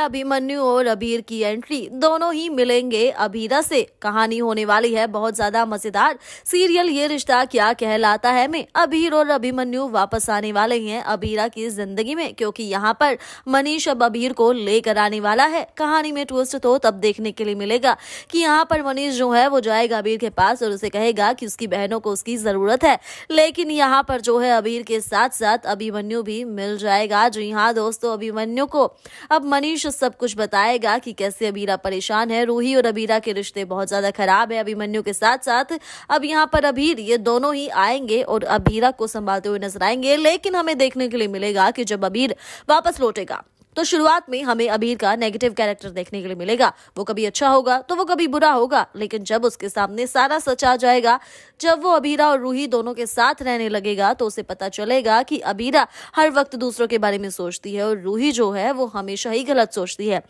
अभिमन्यु और अबीर की एंट्री दोनों ही मिलेंगे अबीरा से कहानी होने वाली है बहुत ज्यादा मजेदार सीरियल ये रिश्ता क्या कहलाता है में अबीर और अभिमन्यु वापस आने वाले हैं अबीरा की जिंदगी में क्योंकि यहाँ पर मनीष अब अबीर को लेकर आने वाला है कहानी में ट्विस्ट तो तब देखने के लिए मिलेगा कि यहाँ पर मनीष जो है वो जाएगा अबीर के पास और उसे कहेगा की उसकी बहनों को उसकी जरूरत है लेकिन यहाँ पर जो है अबीर के साथ साथ अभिमन्यु भी मिल जाएगा जी हाँ दोस्तों अभिमन्यु को अब मनीष आयुष सब कुछ बताएगा कि कैसे अबीरा परेशान है रूही और अबीरा के रिश्ते बहुत ज्यादा खराब है अभिमन्यु के साथ साथ अब यहाँ पर अबीर ये दोनों ही आएंगे और अबीरा को संभालते हुए नजर आएंगे लेकिन हमें देखने के लिए मिलेगा कि जब अबीर वापस लौटेगा तो शुरुआत में हमें अबीर का नेगेटिव कैरेक्टर देखने के लिए मिलेगा वो कभी अच्छा होगा तो वो कभी बुरा होगा लेकिन जब उसके सामने सारा सच आ जाएगा जब वो अबीरा और रूही दोनों के साथ रहने लगेगा तो उसे पता चलेगा कि अबीरा हर वक्त दूसरों के बारे में सोचती है और रूही जो है वो हमेशा ही गलत सोचती है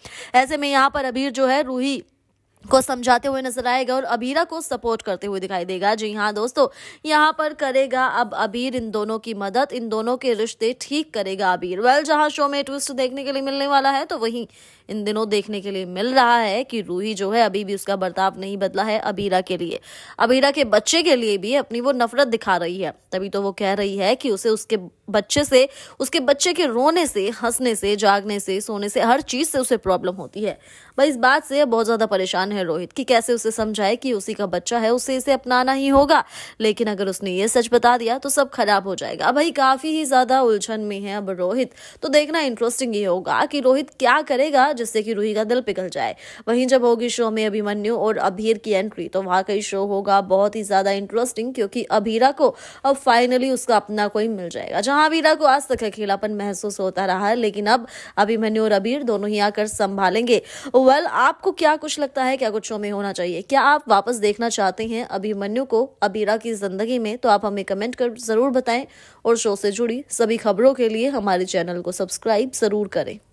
ऐसे में यहाँ पर अबीर जो है रूही को समझाते हुए नजर आएगा और अबीरा को सपोर्ट करते हुए दिखाई देगा जी हाँ दोस्तों यहाँ पर करेगा अब अबीर इन दोनों की मदद इन दोनों के रिश्ते ठीक करेगा अबीर वेल जहाँ शो में ट्विस्ट देखने के लिए मिलने वाला है तो वहीं इन दिनों देखने के लिए मिल रहा है कि रूही जो है अभी भी उसका बर्ताव नहीं बदला है अबीरा के लिए अबीरा के बच्चे के लिए भी अपनी वो नफरत दिखा रही है तभी तो वो कह रही है कि उसे उसके बच्चे से उसके बच्चे के रोने से हंसने से जागने से सोने से हर चीज से उसे प्रॉब्लम होती है भाई इस बात से बहुत ज्यादा परेशान है रोहित कि कैसे उसे समझाए कि उसी का बच्चा है उसे इसे अपनाना ही होगा लेकिन अगर उसने ये सच बता दिया तो सब खराब हो जाएगा भाई काफी ही ज्यादा उलझन में है अब रोहित तो देखना इंटरेस्टिंग ये होगा कि रोहित क्या करेगा जिससे कि रूही का दिल पिघल जाए वहीं जब होगी शो में अभिमन्यु और अभीर की एंट्री तो वहां का शो होगा बहुत ही ज्यादा इंटरेस्टिंग क्योंकि अभीरा को अब फाइनली उसका अपना कोई मिल जाएगा जहां अभीरा को आज तक अकेलापन महसूस होता रहा है लेकिन अब अभिमन्यु और अभीर दोनों ही आकर संभालेंगे वेल आपको क्या कुछ लगता है क्या कुछ शो में होना चाहिए क्या आप वापस देखना चाहते हैं अभिमन्यु को अबीरा की ज़िंदगी में तो आप हमें कमेंट कर ज़रूर बताएं और शो से जुड़ी सभी खबरों के लिए हमारे चैनल को सब्सक्राइब ज़रूर करें